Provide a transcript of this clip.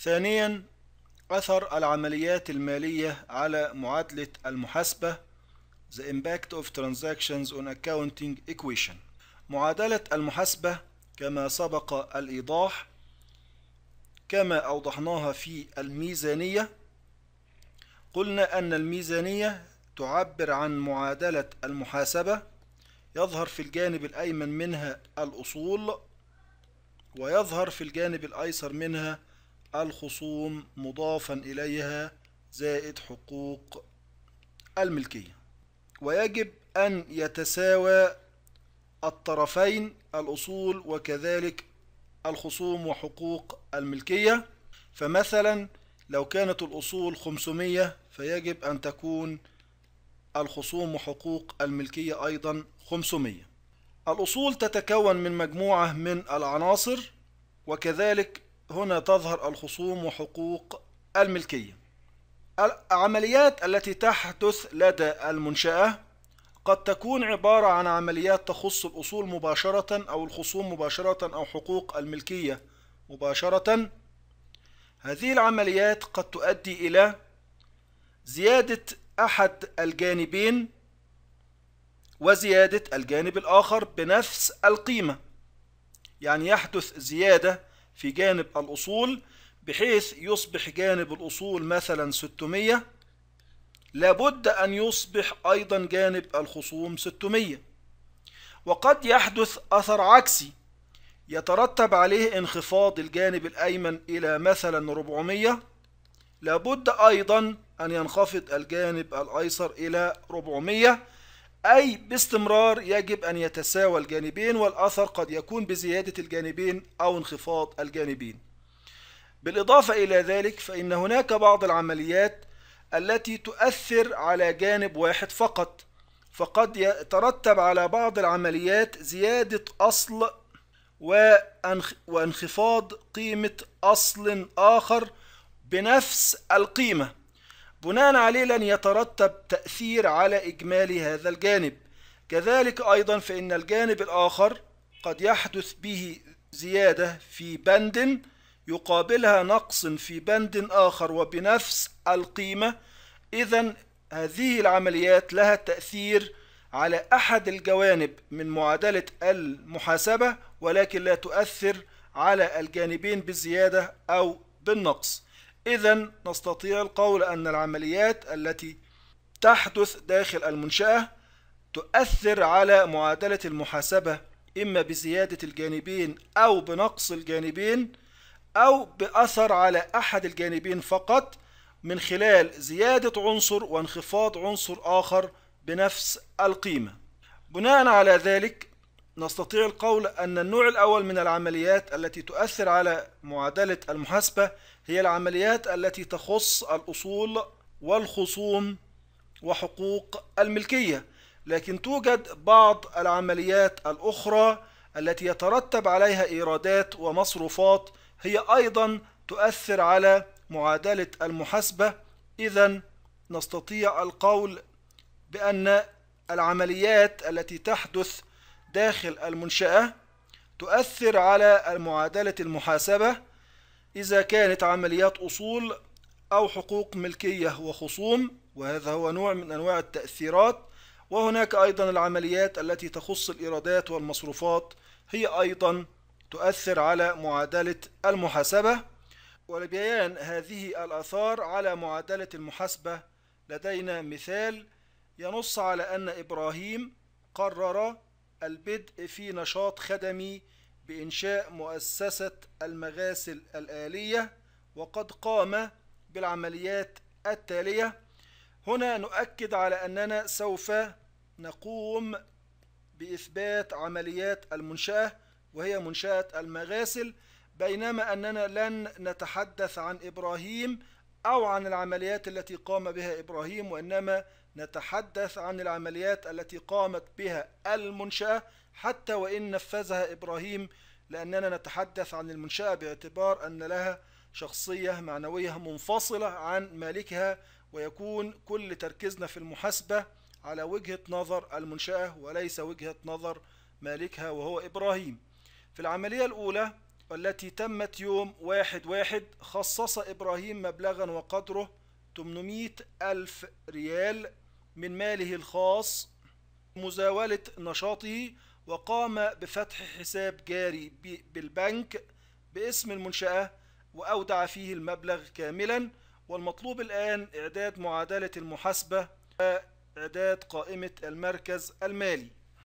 ثانيا أثر العمليات المالية على معادلة المحاسبة The impact of transactions on accounting equation معادلة المحاسبة كما سبق الإيضاح كما أوضحناها في الميزانية قلنا أن الميزانية تعبر عن معادلة المحاسبة يظهر في الجانب الأيمن منها الأصول ويظهر في الجانب الأيسر منها الخصوم مضافا إليها زائد حقوق الملكية ويجب أن يتساوى الطرفين الأصول وكذلك الخصوم وحقوق الملكية فمثلا لو كانت الأصول 500 فيجب أن تكون الخصوم وحقوق الملكية أيضا 500 الأصول تتكون من مجموعة من العناصر وكذلك هنا تظهر الخصوم وحقوق الملكية العمليات التي تحدث لدى المنشأة قد تكون عبارة عن عمليات تخص الأصول مباشرة أو الخصوم مباشرة أو حقوق الملكية مباشرة هذه العمليات قد تؤدي إلى زيادة أحد الجانبين وزيادة الجانب الآخر بنفس القيمة يعني يحدث زيادة في جانب الأصول بحيث يصبح جانب الأصول مثلا 600 لابد أن يصبح أيضا جانب الخصوم 600 وقد يحدث أثر عكسي يترتب عليه انخفاض الجانب الأيمن إلى مثلا 400 لابد أيضا أن ينخفض الجانب الأيسر إلى 400 أي باستمرار يجب أن يتساوى الجانبين والأثر قد يكون بزيادة الجانبين أو انخفاض الجانبين بالإضافة إلى ذلك فإن هناك بعض العمليات التي تؤثر على جانب واحد فقط فقد يترتب على بعض العمليات زيادة أصل وانخفاض قيمة أصل آخر بنفس القيمة بناء عليه لن يترتب تأثير على إجمالي هذا الجانب كذلك أيضا فإن الجانب الآخر قد يحدث به زيادة في بند يقابلها نقص في بند آخر وبنفس القيمة إذا هذه العمليات لها تأثير على أحد الجوانب من معادلة المحاسبة ولكن لا تؤثر على الجانبين بالزيادة أو بالنقص إذا نستطيع القول أن العمليات التي تحدث داخل المنشأة تؤثر على معادلة المحاسبة إما بزيادة الجانبين أو بنقص الجانبين أو بأثر على أحد الجانبين فقط من خلال زيادة عنصر وانخفاض عنصر آخر بنفس القيمة بناء على ذلك نستطيع القول أن النوع الأول من العمليات التي تؤثر على معادلة المحاسبة هي العمليات التي تخص الأصول والخصوم وحقوق الملكية لكن توجد بعض العمليات الأخرى التي يترتب عليها إيرادات ومصروفات هي أيضا تؤثر على معادلة المحاسبة إذا نستطيع القول بأن العمليات التي تحدث داخل المنشأة تؤثر على المعادلة المحاسبة إذا كانت عمليات أصول أو حقوق ملكية وخصوم وهذا هو نوع من أنواع التأثيرات وهناك أيضا العمليات التي تخص الإيرادات والمصروفات هي أيضا تؤثر على معادلة المحاسبة ولبيان هذه الآثار على معادلة المحاسبة لدينا مثال ينص على أن إبراهيم قرر البدء في نشاط خدمي بإنشاء مؤسسة المغاسل الآلية وقد قام بالعمليات التالية هنا نؤكد على أننا سوف نقوم بإثبات عمليات المنشأة وهي منشأة المغاسل بينما أننا لن نتحدث عن إبراهيم أو عن العمليات التي قام بها إبراهيم وإنما نتحدث عن العمليات التي قامت بها المنشأة حتى وإن نفذها إبراهيم لأننا نتحدث عن المنشأة باعتبار أن لها شخصية معنوية منفصلة عن مالكها ويكون كل تركيزنا في المحاسبة على وجهة نظر المنشأة وليس وجهة نظر مالكها وهو إبراهيم في العملية الأولى والتي تمت يوم واحد واحد خصص إبراهيم مبلغا وقدره 800 ألف ريال من ماله الخاص مزاولة نشاطه وقام بفتح حساب جاري بالبنك باسم المنشأة وأودع فيه المبلغ كاملا والمطلوب الآن إعداد معادلة المحاسبة وإعداد قائمة المركز المالي